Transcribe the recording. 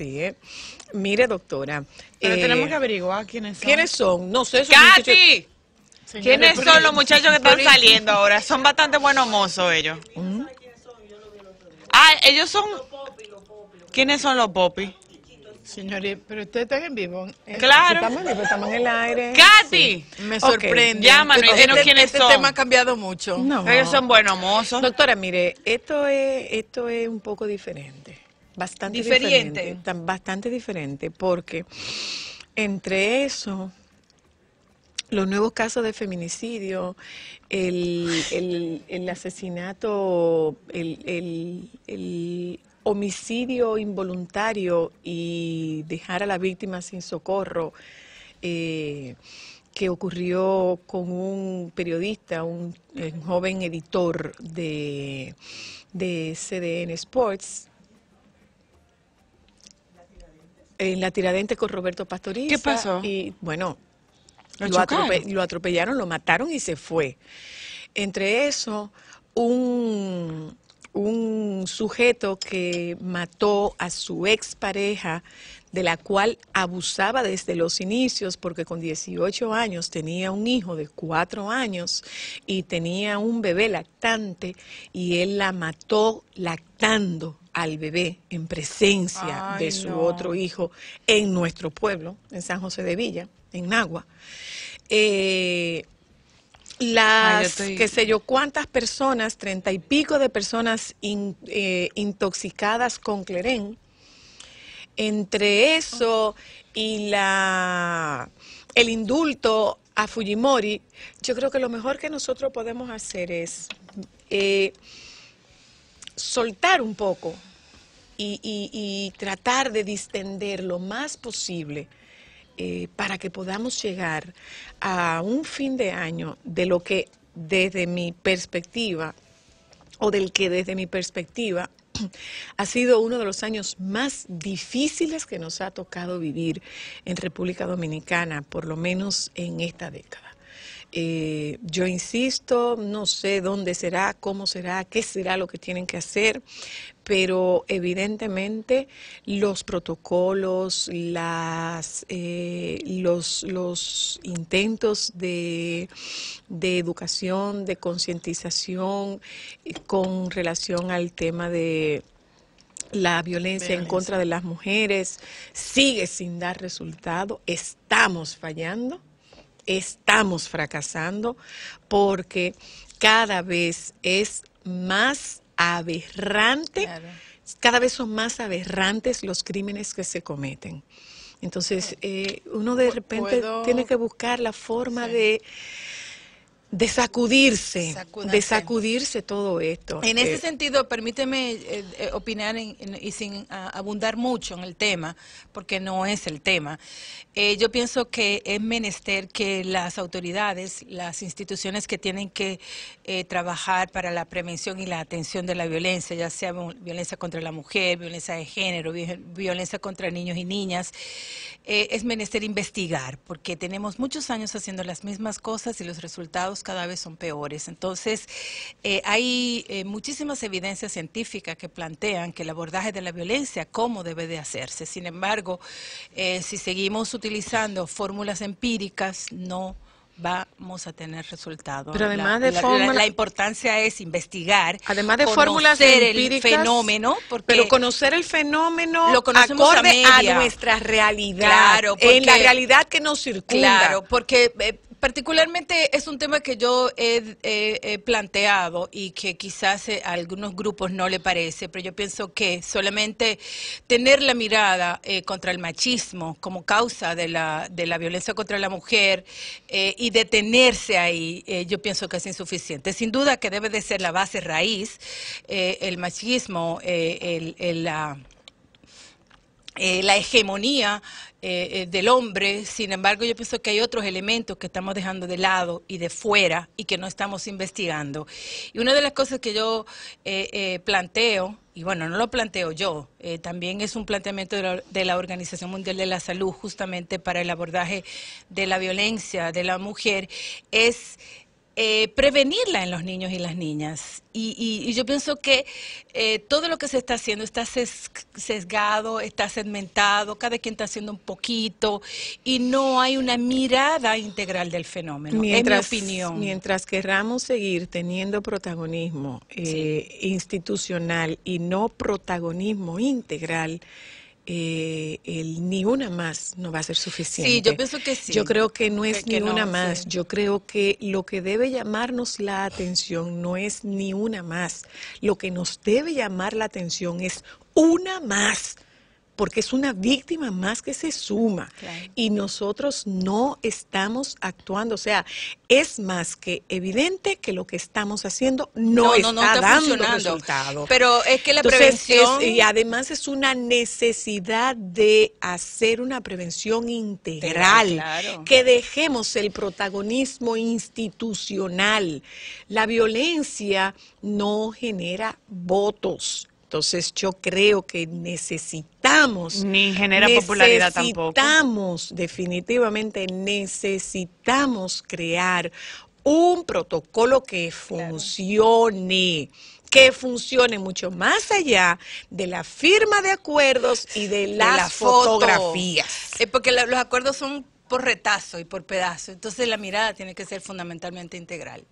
Sí, ¿eh? Mire, doctora. Pero eh, tenemos que averiguar quiénes son. ¿Quiénes son? No sé. ¡Katy! ¿Quiénes son los muchachos que están saliendo ahora? Son bastante buenos mozos ellos. Ah, ellos son... ¿Quiénes son los popis? Señores, pero ustedes están en vivo. Eh, claro. Estamos en el aire. ¡Katy! Me sorprende. Okay. Llámanos, este, quiénes este tema ha cambiado mucho. No. Ellos son buenos Doctora, mire, esto es, esto es un poco diferente bastante diferente. bastante diferente, porque entre eso, los nuevos casos de feminicidio, el, asesinato, el, el homicidio involuntario y dejar a la víctima sin socorro, eh, que ocurrió con un periodista, un, joven editor de, de, CDN Sports, en la tiradente con Roberto Pastoriza. ¿Qué pasó? Y bueno, lo, atropellaron, lo mataron y se fue. Entre eso, un, un sujeto que mató a su expareja, de la cual abusaba desde los inicios, porque con 18 años tenía un hijo de 4 años y tenía un bebé lactante y él la mató lactando al bebé en presencia de su otro hijo en nuestro pueblo, en San José de Villa, en Nagua. Eh, las, qué sé yo, cuántas personas, treinta y pico de personas eh, intoxicadas con clerén. Entre eso y la, el indulto a Fujimori, yo creo que lo mejor que nosotros podemos hacer es eh, soltar un poco y, tratar de distender lo más posible eh, para que podamos llegar a un fin de año de lo que desde mi perspectiva, o del que desde mi perspectiva ha sido uno de los años más difíciles que nos ha tocado vivir en República Dominicana, por lo menos en esta década. Eh, yo insisto, no sé dónde será, cómo será, qué será lo que tienen que hacer, pero evidentemente los protocolos, las, eh, los, intentos de, educación, de concientización eh, con relación al tema de la violencia, violencia en contra de las mujeres sigue sin dar resultado, estamos fallando estamos fracasando porque cada vez es más aberrante, cada vez son más aberrantes los crímenes que se cometen. Entonces, eh, uno de repente tiene que buscar la forma de de sacudirse, de sacudirse todo esto. En ese eh, sentido, permíteme eh, eh, opinar y sin ah, abundar mucho en el tema, porque no es el tema. yo pienso que es menester que las autoridades, las instituciones que tienen que trabajar para la prevención y la atención de la violencia, ya sea violencia contra la mujer, violencia de género, violencia contra niños y niñas, es menester investigar, porque tenemos muchos años haciendo las mismas cosas y los resultados cada vez son peores. Entonces, eh, hay eh, muchísimas evidencias científicas que plantean que el abordaje de la violencia, cómo debe de hacerse. Sin embargo, eh, si seguimos utilizando fórmulas empíricas, no vamos a tener resultados. Pero además de la, importancia es investigar, además de fórmulas el fenómeno, porque pero conocer el fenómeno lo conocemos a, nuestra realidad, claro, porque, en la realidad que nos circula. Claro, porque particularmente es un tema que yo he, planteado y que quizás eh, a algunos grupos no le parece, pero yo pienso que solamente tener la mirada eh, contra el machismo como causa de la, de la violencia contra la mujer eh, y detenerse ahí, yo pienso que es insuficiente. Sin duda que debe de ser la base raíz, el machismo, la... la hegemonía eh, eh, del hombre, sin embargo yo pienso que hay otros elementos que estamos dejando de lado y de fuera y que no estamos investigando. Y una de las cosas que yo eh, planteo, y bueno, no lo planteo yo, también es un planteamiento de la, Organización Mundial de la Salud justamente para el abordaje de la violencia de la mujer, es eh, prevenirla en los niños y las niñas. Y, yo pienso que eh, todo lo que se está haciendo está sesgado, está segmentado, cada quien está haciendo un poquito y no hay una mirada integral del fenómeno, mientras, mi opinión. Mientras querramos seguir teniendo protagonismo eh, institucional y no protagonismo integral, eh, el, ni una más no va a ser suficiente. Sí, yo pienso que sí. Yo creo que no es ni una más. Yo creo que lo que debe llamarnos la atención no es ni una más. Lo que nos debe llamar la atención es una más porque es una víctima más que se suma y nosotros no estamos actuando. O sea, es más que evidente que lo que estamos haciendo no, está, dando resultado. Pero es que la prevención... y además es una necesidad de hacer una prevención integral, que dejemos el protagonismo institucional. La violencia no genera votos. Entonces yo creo que necesitamos... Ni genera popularidad tampoco. Necesitamos, definitivamente necesitamos crear un protocolo que funcione. que funcione mucho más allá de la firma de acuerdos y de las, fotografía fotografías. Eh, porque los acuerdos son por retazo y por pedazo, entonces la mirada tiene que ser fundamentalmente integral.